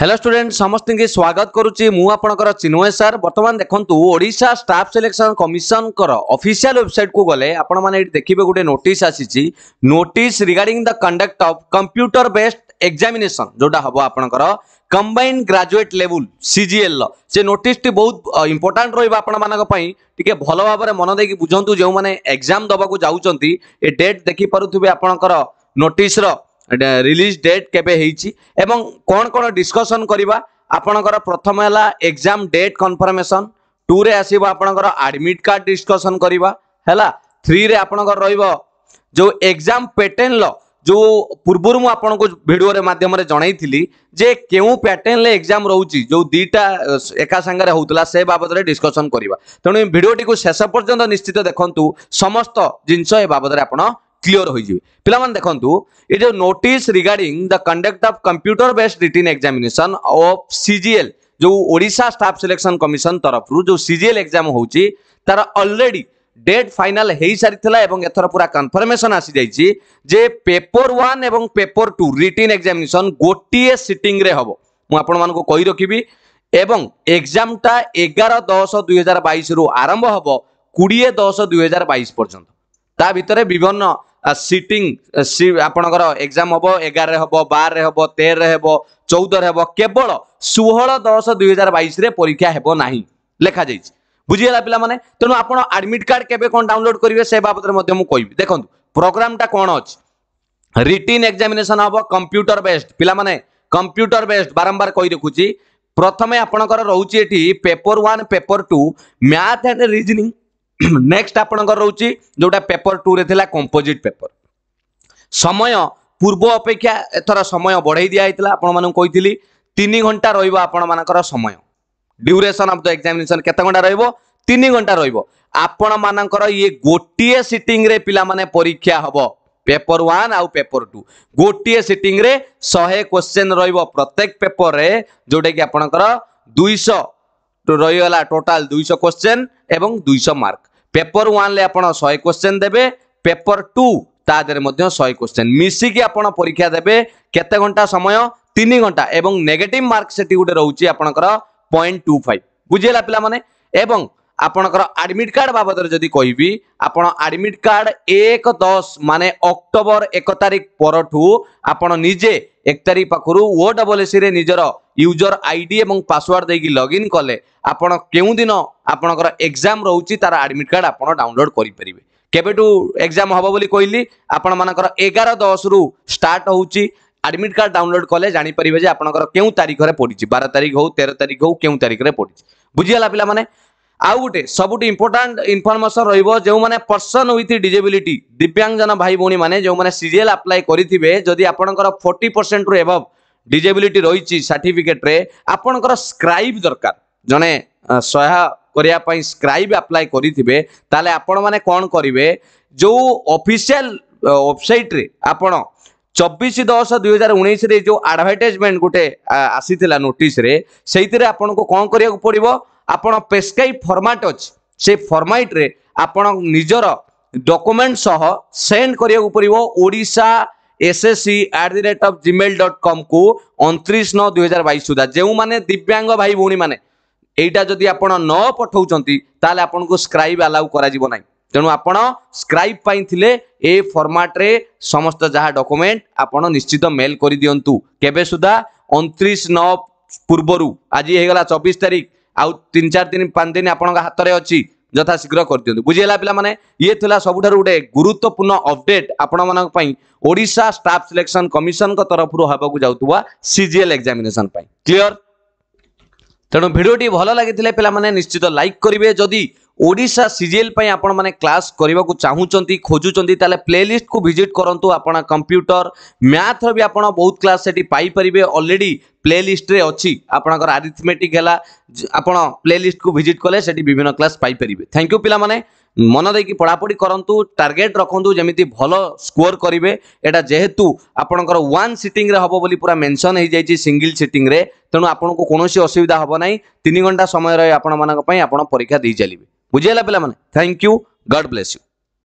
hello student সমস্ত স্বাগত করুছি মু আপনার চিন্ময় সার বর্তমান দেখুন ওড়শা স্টাফ সিলেকশন কমিশনকর অফিসিয়াল ওয়েবসাইট কু গলে আপনার মানে এটি দেখবে গোটে নোটিস আসিছি notice regarding the conduct of computer based examination যেটা হব আপনার কম্বাইন গ্রাজুয়েট লেভেল সিজিএল সে নোটিসটি বহুত ইম্পর্টাট রহব আপনার টিকি ভালো ভাবে মন দিয়ে বুঝতু যে এক্সাম দেওয়া যাচ্ছেন এ ডেট দেখিপারে আপনার নোটিসর রিলিজ ডেট কেবে হয়েছি এবং কোণ কোণ ডিসকসন করা আপনার প্রথম হল এক্সাম ডেট কনফর্মেসন টু রে আসব আপনার আডমিট কার্ড ডিসকসন করা হল থ্রি রে আপনার রহব যে এক্সাম প্যাটের্ন ল যে পূর্বর মু আপনার ভিডিওর মাধ্যমে জনাইলি যে কেউ প্যাটের্ন এক্সাম রয়েছে যে দুইটা একা সাংরে হোলা সে বাবদরে ডিসকসন করা তেমন ভিডিওটি শেষ পর্যন্ত নিশ্চিত দেখুন সমস্ত জিনিস এ বাবদরে আপনার ক্লিয়র হয়ে পিলামান দেখন্তু এ যে notice regarding the conduct of computer based written examination of CGL যে ওড়িশা স্টাফ সিলেকশন কমিশন তরফর যে সিজিএল এক্সাম হচ্ছে তার অলরেডি ডেট ফাইনাল হয়ে সারি এবং এথর পুরা কনফর্মেশন আসি যাই যে পেপর ওয়ান এবং পেপর টু রিটিন এক্সামিনেশন গোটিয়ে সিটিংরে হব মু আপনার কই রাখবি এবং এক্সামটা এগার দশ দুই হাজার বাইশ রু আরম্ভ হব কোড়িয়ে দশ দুই হাজার বাইশ পর্যন্ত তা ভিতরে বিভিন্ন सीटिंग आपणकर एग्जाम हम एगारे हम बार हम तेरें हम चौदह हम केवल षोह दस दुहजार हजार रे परीक्षा हे ना लिखा बुझीगला पाने तेणु आप आडमिट कार्ड के डाउनलोड करेंगे से बाबद कह देख प्रोग्राम कौन अच्छे रिटिन एक्जामेसन हम कंप्यूटर बेस्ड पे कंप्यूटर बेस्ड बारंबार कही रखुच्छी प्रथम आपणकर रोचे paper one paper two math and reasoning next ଆପଣଙ୍କର ରହୁଛି ଯେଉଁଟା ପେପର ଟୁରେ ଥିଲା କମ୍ପୋଜିଟ୍ ପେପର ସମୟ ପୂର୍ବ ଅପେକ୍ଷା ଏଥର ସମୟ ବଢ଼େଇ ଦିଆହେଇଥିଲା ଆପଣମାନଙ୍କୁ କହିଥିଲି ତିନି ଘଣ୍ଟା ରହିବ ଆପଣମାନଙ୍କର ସମୟ ଡ୍ୟୁରେସନ୍ ଅଫ୍ ଦ ଏକ୍ଜାମିନେସନ୍ କେତେ ଘଣ୍ଟା ରହିବ ତିନି ଘଣ୍ଟା ରହିବ ଆପଣମାନଙ୍କର ଇଏ ଗୋଟିଏ ସିଟିଂରେ ପିଲାମାନେ ପରୀକ୍ଷା ହେବ ପେପର ୱାନ୍ ଆଉ ପେପର ଟୁ ଗୋଟିଏ ସିଟିଂରେ ଶହେ କ୍ୱେଶ୍ଚେନ୍ ରହିବ ପ୍ରତ୍ୟେକ ପେପରରେ ଯେଉଁଟାକି ଆପଣଙ୍କର ଦୁଇଶହ ରହିଗଲା ଟୋଟାଲ ଦୁଇଶହ କ୍ୱେଶ୍ଚେନ୍ ଏବଂ ଦୁଇଶହ ମାର୍କ পেপর ওয়ানলে আপনার শহে কোশ্চেন দেবে পেপর টু তা দেহে মধ্যে শহে কোশ্চেন মিশিকি আপনার পরীক্ষা দেবে কেতে ঘন্টা সময় তিন ঘন্টা এবং নেগেটিভ মার্ক সেটি গোটে রয়েছে আপনার পয়েন্ট টু ফাইভ বুঝিলা পিলা মানে এবং আপনার আডমিট কার্ড বাবদরে যদি কহবি আপনার আডমিট কার্ড এক দশ মানে অক্টোবর এক তারিখ পরঠু আপনার নিজে এক তারিখ পাখু ও ডবল এসি নিজের ୟୁଜର ଆଇଡି ଏବଂ ପାସୱାର୍ଡ ଦେଇକି ଲଗ୍ଇନ୍ କଲେ ଆପଣ କେଉଁଦିନ ଆପଣଙ୍କର ଏକ୍ଜାମ୍ ରହୁଛି ତାର ଆଡ଼ମିଟ୍ କାର୍ଡ଼ ଆପଣ ଡାଉନଲୋଡ଼ କରିପାରିବେ କେବେଠୁ ଏକ୍ଜାମ୍ ହେବ ବୋଲି କହିଲି ଆପଣମାନଙ୍କର ଏଗାର ଦଶରୁ ଷ୍ଟାର୍ଟ ହେଉଛି ଆଡ଼ମିଟ୍ କାର୍ଡ଼ ଡାଉନଲୋଡ଼ କଲେ ଜାଣିପାରିବେ ଯେ ଆପଣଙ୍କର କେଉଁ ତାରିଖରେ ପଡ଼ିଛି ବାର ତାରିଖ ହଉ ତେର ତାରିଖ ହଉ କେଉଁ ତାରିଖରେ ପଡ଼ିଛି ବୁଝିଗଲା ପିଲାମାନେ ଆଉ ଗୋଟେ ସବୁଠୁ ଇମ୍ପୋର୍ଟାଣ୍ଟ ଇନଫର୍ମେସନ୍ ରହିବ ଯେଉଁମାନେ ପର୍ସନ୍ ୱିଥ୍ ଡିଜେବିଲିଟି ଦିବ୍ୟାଙ୍ଗଜନ ଭାଇ ଭଉଣୀମାନେ ଯେଉଁମାନେ ସିରିଏଲ୍ ଆପ୍ଲାଏ କରିଥିବେ ଯଦି ଆପଣଙ୍କର ଫୋର୍ଟି ପରସେଣ୍ଟରୁ ଏବଭ୍ ডিজেবিলিটি রয়েছে সার্টিফিকেটরে আপনার স্ক্রাইব দরকার জনে সহায় করা স্ক্রাইব আপ্লাই করে তাহলে আপন মানে কণ করবে যে অফিসিয়াল ওয়েবসাইট্রে আপনার চব্বিশ দশ দুই হাজার উনিশে যে আডভার্টাইজমেন্ট গোটে আসিলা নোটিসে সেইতিরে আপনার কম করা পড়ব আপনার পেস্কাই ফর্মাট অছে সেই ফর্মাইট্রে আপনার নিজের ডকুমেন্ট সহ সেন্ড করা পড়ব Odisha SSC at the rate of Gmail dot କମ୍କୁ ଅଣତିରିଶ ନଅ ଦୁଇହଜାର ବାଇଶ ସୁଦ୍ଧା ଯେଉଁମାନେ ଦିବ୍ୟାଙ୍ଗ ଭାଇ ଭଉଣୀମାନେ ଏଇଟା ଯଦି ଆପଣ ନ ପଠାଉଛନ୍ତି ତାହେଲେ ଆପଣଙ୍କୁ ସ୍କ୍ରାଇବ୍ ଆଲାଉ କରାଯିବ ନାହିଁ ତେଣୁ ଆପଣ ସ୍କ୍ରାଇବ୍ ପାଇଁ ଥିଲେ ଏ ଫର୍ମାଟ୍ରେ ସମସ୍ତ ଯାହା ଡକୁମେଣ୍ଟ ଆପଣ ନିଶ୍ଚିତ ମେଲ୍ କରିଦିଅନ୍ତୁ କେବେ ସୁଦ୍ଧା ଅଣତିରିଶ ନଅ ପୂର୍ବରୁ ଆଜି ହେଇଗଲା ଚବିଶ ତାରିଖ ଆଉ ତିନି ଚାରି ଦିନ ପାଞ୍ଚ ଦିନ ଆପଣଙ୍କ ହାତରେ ଅଛି ଯଥାଶୀଘ୍ର କରିଦିଅନ୍ତୁ ବୁଝିହେଲା ପିଲାମାନେ ଇଏ ଥିଲା ସବୁଠାରୁ ଗୋଟେ ଗୁରୁତ୍ୱପୂର୍ଣ୍ଣ ଅପଡେଟ୍ ଆପଣମାନଙ୍କ ପାଇଁ ଓଡ଼ିଶା ଷ୍ଟାଫ୍ ସିଲେକ୍ସନ କମିଶନଙ୍କ ତରଫରୁ ହେବାକୁ ଯାଉଥିବା ସିଜିଏଲ୍ ଏକ୍ଜାମିନେସନ୍ ପାଇଁ କ୍ଲିଅର ତେଣୁ ଭିଡ଼ିଓଟି ଭଲ ଲାଗିଥିଲେ ପିଲାମାନେ ନିଶ୍ଚିତ ଲାଇକ୍ କରିବେ ଯଦି ଓଡ଼ିଶା ସିଜିଏଲ୍ ପାଇଁ ଆପଣମାନେ କ୍ଲାସ୍ କରିବାକୁ ଚାହୁଁଛନ୍ତି ଖୋଜୁଛନ୍ତି ତାହେଲେ ପ୍ଲେଲିଷ୍ଟକୁ ଭିଜିଟ୍ କରନ୍ତୁ ଆପଣ କମ୍ପ୍ୟୁଟର ମ୍ୟାଥର ବି ଆପଣ ବହୁତ କ୍ଲାସ୍ ସେଠି ପାଇପାରିବେ ଅଲରେଡ଼ି ପ୍ଲେଲିଷ୍ଟରେ ଅଛି ଆପଣଙ୍କର ଆରିଥମେଟିକ୍ ହେଲା ଆପଣ ପ୍ଲେଲିଷ୍ଟକୁ ଭିଜିଟ୍ କଲେ ସେଠି ବିଭିନ୍ନ କ୍ଲାସ୍ ପାଇପାରିବେ ଥ୍ୟାଙ୍କ ୟୁ ପିଲାମାନେ মন দিয়ে পড়াপড়ি করতু টার্গেট রাখতু যেমি ভাল স্কোর করবে এটা যেহেতু আপনার ওয়ান সিটিংরে হব বলে পুরা মেনশন হয়ে যাই সিঙ্গল সিটিংরে তেমন আপনার কৌশি অসুবিধা হব না তিন ঘন্টা সময় রয়ে আপনার আপনার পরীক্ষা দিয়ে চালবে ఉజేల పిల్లమని thank you God bless you